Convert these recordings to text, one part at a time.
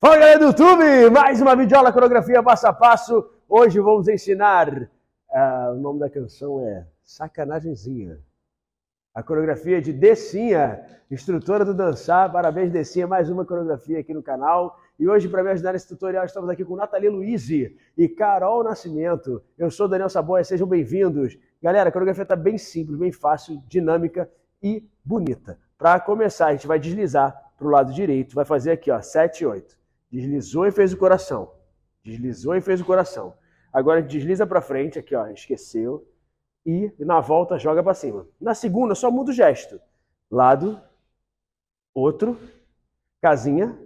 Fala galera do YouTube, mais uma videoaula coreografia passo a passo. Hoje vamos ensinar, ah, o nome da canção é Sacanagemzinha. A coreografia é de Decinha, instrutora do dançar. Parabéns Decinha! mais uma coreografia aqui no canal. E hoje para me ajudar nesse tutorial estamos aqui com Nathalie Luizzi e Carol Nascimento. Eu sou Daniel Saboia, sejam bem-vindos. Galera, a coreografia está bem simples, bem fácil, dinâmica e bonita. Para começar, a gente vai deslizar para o lado direito, vai fazer aqui ó, 7, 8. Deslizou e fez o coração. Deslizou e fez o coração. Agora desliza para frente, aqui, ó, esqueceu. E na volta joga para cima. Na segunda, só muda o gesto. Lado, outro, casinha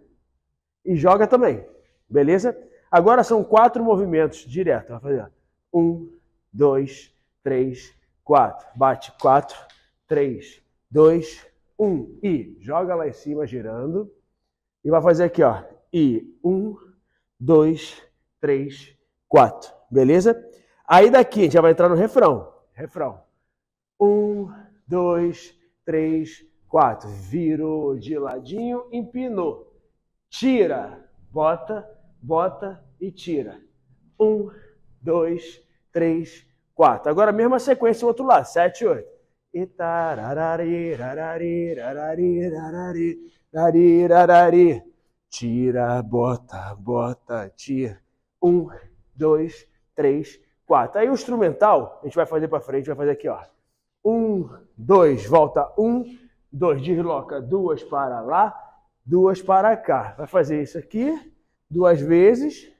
e joga também. Beleza? Agora são quatro movimentos direto. Vai fazer um, dois, três, quatro. Bate quatro, três, dois, um. E joga lá em cima, girando. E vai fazer aqui, ó e um, dois, três, quatro. Beleza? Aí daqui a gente já vai entrar no refrão. Refrão. Um, dois, três, quatro. Virou de ladinho, empinou. Tira, bota, bota e tira. Um, dois, três, quatro. Agora a mesma sequência o outro lado. Sete, oito. E tararari, rarari, rarari, rarari, rarari. Tira bota, bota, tira. Um, dois, três, quatro. Aí o instrumental, a gente vai fazer para frente, vai fazer aqui, ó. Um, dois, volta. Um, dois, desloca duas para lá, duas para cá. Vai fazer isso aqui duas vezes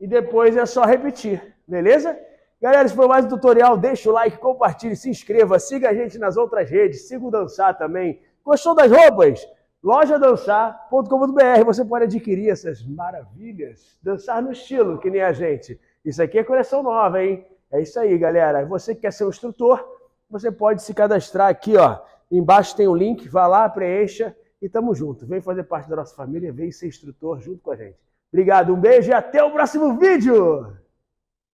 e depois é só repetir, beleza? Galera, esse foi mais um tutorial. Deixa o like, compartilhe, se inscreva, siga a gente nas outras redes, siga o Dançar também. Gostou das roupas? lojadançar.com.br. Você pode adquirir essas maravilhas, dançar no estilo, que nem a gente. Isso aqui é coleção nova, hein? É isso aí, galera. Você que quer ser um instrutor, você pode se cadastrar aqui, ó. Embaixo tem o um link, vá lá, preencha e tamo junto. Vem fazer parte da nossa família, vem ser instrutor junto com a gente. Obrigado, um beijo e até o próximo vídeo!